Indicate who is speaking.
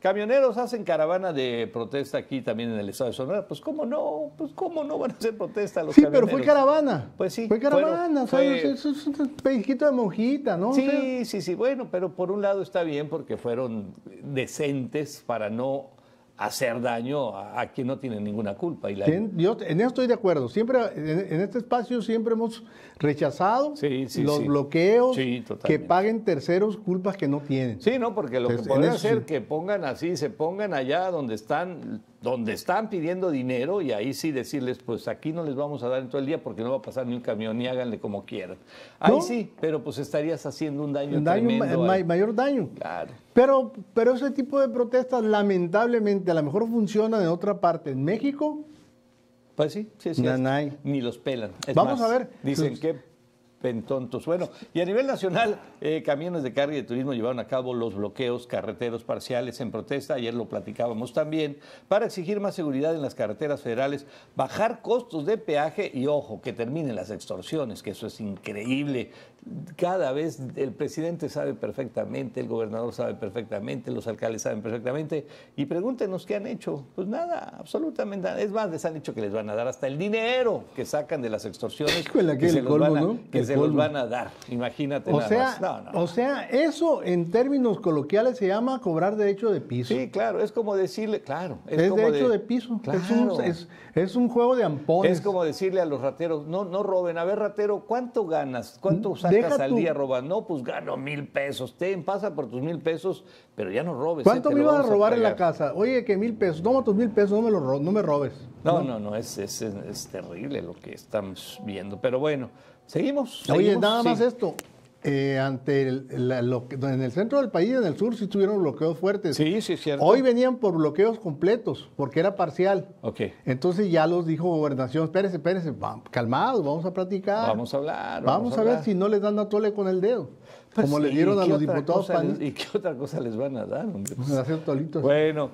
Speaker 1: Camioneros hacen caravana de protesta aquí también en el estado de Sonora. Pues cómo no, pues cómo
Speaker 2: no van a hacer protesta los camioneros. Sí, pero fue caravana. Pues sí. Fue caravana, es un de monjita, ¿no? Sí,
Speaker 1: sí, sí. Bueno, pero por un lado está bien porque fueron decentes para no hacer daño a, quien no tiene ninguna culpa. Y la... Yo en
Speaker 2: eso estoy de acuerdo. Siempre en, este espacio siempre hemos rechazado los bloqueos que paguen terceros culpas que no tienen. Sí, no, porque lo que pueden hacer es que pongan
Speaker 1: así, se pongan allá donde están donde están pidiendo dinero y ahí sí decirles, pues aquí no les vamos a dar en todo el día porque no va a pasar ni un camión y háganle como quieran. Ahí sí, pero pues estarías haciendo un daño, un daño
Speaker 2: mayor daño. Claro. Pero, pero ese tipo de protestas lamentablemente a lo mejor funcionan en otra parte, en México.
Speaker 1: Pues sí, sí, sí. Ni los pelan. Vamos a ver. Dicen pues, que pentontos. Bueno, y a nivel nacional, eh, camiones de carga y de turismo llevaron a cabo los bloqueos carreteros parciales en protesta, ayer lo platicábamos también, para exigir más seguridad en las carreteras federales, bajar costos de peaje y, ojo, que terminen las extorsiones, que eso es increíble. Cada vez el presidente sabe perfectamente, el gobernador sabe perfectamente, los alcaldes saben perfectamente, y pregúntenos qué han hecho. Pues nada, absolutamente nada. Es más, les han dicho que les van a dar hasta el dinero que sacan de las extorsiones. que se los se los van a dar, imagínate. O, nada sea,
Speaker 2: o sea, eso en términos coloquiales se llama cobrar derecho de piso. Sí, claro, es como decirle, claro. Es, derecho de, piso, es, un, es, un, juego de ampones. Es
Speaker 1: como decirle a los rateros, no, no roben, a ver ratero, ¿cuánto ganas? ¿Cuánto sacas al día robando? No, pues gano mil pesos, te pasa por tus mil pesos, pero ya no robes. ¿eh? ¿Cuánto me ibas a robar en la
Speaker 2: casa? Oye, que mil pesos, toma tus mil pesos, no me, lo, no me robes. No,
Speaker 1: no, no, es, es, es, terrible lo que estamos viendo. Pero bueno, seguimos. Oye, nada más
Speaker 2: esto. Eh, ante en el centro del país, en el sur, sí tuvieron bloqueos fuertes. Sí, sí, cierto. Hoy venían por bloqueos completos, porque era parcial. Ok. Entonces ya los dijo Gobernación, espérese, espérese, calmados, vamos a platicar. Vamos a hablar. Vamos, a, ver si no les dan a tole con el dedo. Pues como le dieron a los diputados.
Speaker 1: ¿Y qué otra cosa les van a dar? Hombre? Bueno.